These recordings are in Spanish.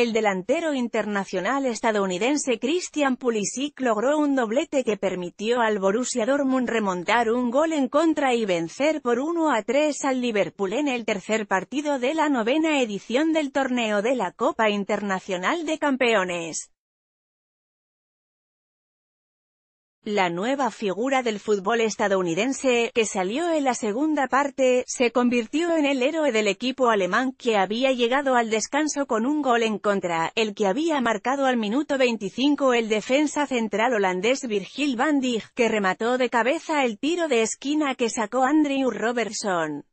El delantero internacional estadounidense Christian Pulisic logró un doblete que permitió al Borussia Dortmund remontar un gol en contra y vencer por 1 a 3 al Liverpool en el tercer partido de la novena edición del torneo de la Copa Internacional de Campeones. La nueva figura del fútbol estadounidense, que salió en la segunda parte, se convirtió en el héroe del equipo alemán que había llegado al descanso con un gol en contra, el que había marcado al minuto 25 el defensa central holandés Virgil van Dijk, que remató de cabeza el tiro de esquina que sacó Andrew Robertson.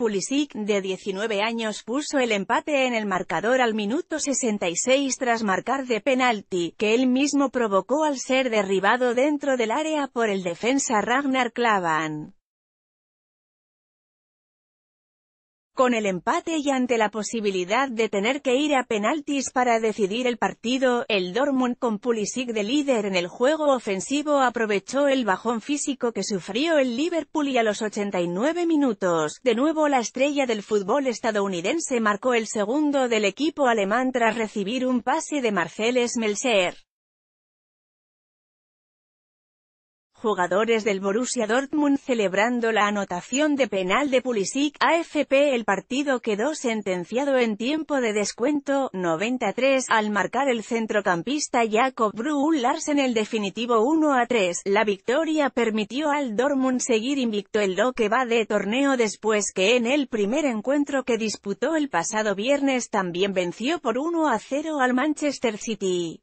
Pulisic, de 19 años, puso el empate en el marcador al minuto 66 tras marcar de penalti, que él mismo provocó al ser derribado dentro del área por el defensa Ragnar Klavan. Con el empate y ante la posibilidad de tener que ir a penaltis para decidir el partido, el Dortmund con Pulisic de líder en el juego ofensivo aprovechó el bajón físico que sufrió el Liverpool y a los 89 minutos, de nuevo la estrella del fútbol estadounidense marcó el segundo del equipo alemán tras recibir un pase de Marcel Smelser. Jugadores del Borussia Dortmund celebrando la anotación de penal de Pulisic, AFP el partido quedó sentenciado en tiempo de descuento, 93, al marcar el centrocampista Jakob Bruhl Larsen el definitivo 1 a 3, la victoria permitió al Dortmund seguir invicto en lo que va de torneo después que en el primer encuentro que disputó el pasado viernes también venció por 1 a 0 al Manchester City.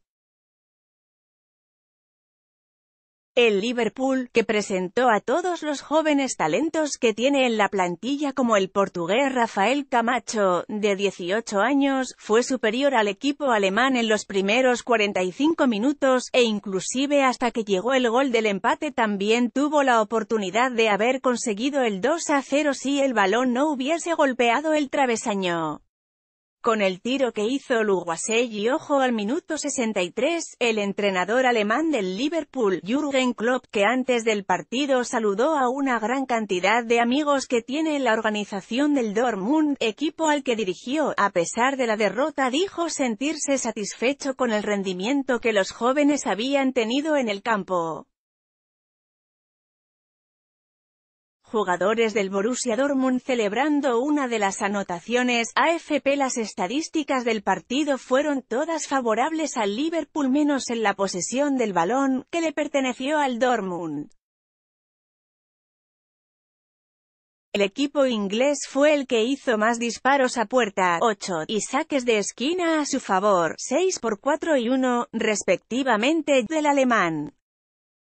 El Liverpool, que presentó a todos los jóvenes talentos que tiene en la plantilla como el portugués Rafael Camacho, de 18 años, fue superior al equipo alemán en los primeros 45 minutos, e inclusive hasta que llegó el gol del empate también tuvo la oportunidad de haber conseguido el 2 a 0 si el balón no hubiese golpeado el travesaño. Con el tiro que hizo y ojo al minuto 63, el entrenador alemán del Liverpool, Jürgen Klopp, que antes del partido saludó a una gran cantidad de amigos que tiene la organización del Dortmund, equipo al que dirigió, a pesar de la derrota dijo sentirse satisfecho con el rendimiento que los jóvenes habían tenido en el campo. Jugadores del Borussia Dortmund celebrando una de las anotaciones, AFP Las estadísticas del partido fueron todas favorables al Liverpool menos en la posesión del balón, que le perteneció al Dortmund. El equipo inglés fue el que hizo más disparos a puerta, 8, y saques de esquina a su favor, 6 por 4 y 1, respectivamente, del alemán.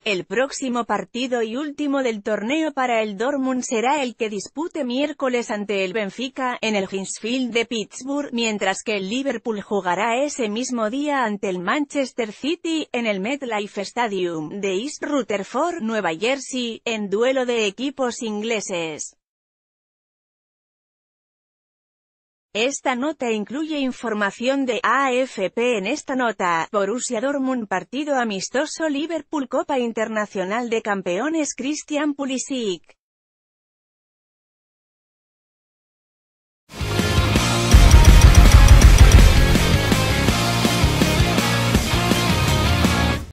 El próximo partido y último del torneo para el Dortmund será el que dispute miércoles ante el Benfica, en el Hinsfield de Pittsburgh, mientras que el Liverpool jugará ese mismo día ante el Manchester City, en el MetLife Stadium de East Rutherford, Nueva Jersey, en duelo de equipos ingleses. Esta nota incluye información de AFP en esta nota, Borussia Dortmund partido amistoso Liverpool Copa Internacional de Campeones Christian Pulisic